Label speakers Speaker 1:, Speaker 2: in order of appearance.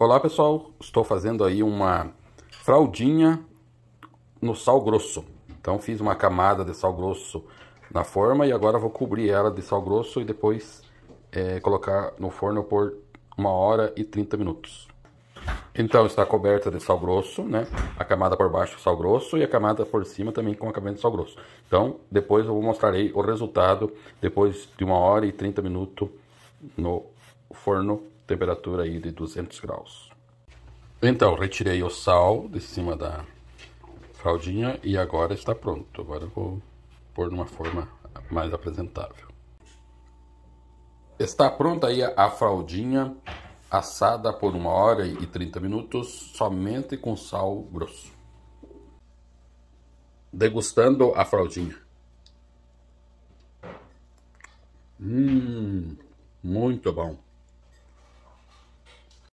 Speaker 1: Olá pessoal, estou fazendo aí uma fraldinha no sal grosso. Então fiz uma camada de sal grosso na forma e agora vou cobrir ela de sal grosso e depois é, colocar no forno por uma hora e 30 minutos. Então está coberta de sal grosso, né? A camada por baixo sal grosso e a camada por cima também com acabamento de sal grosso. Então depois eu mostrarei o resultado depois de uma hora e 30 minutos no o forno, temperatura aí de 200 graus. Então, retirei o sal de cima da fraldinha e agora está pronto. Agora vou pôr numa forma mais apresentável. Está pronta aí a fraldinha assada por uma hora e 30 minutos somente com sal grosso. Degustando a fraldinha. Hum, muito bom.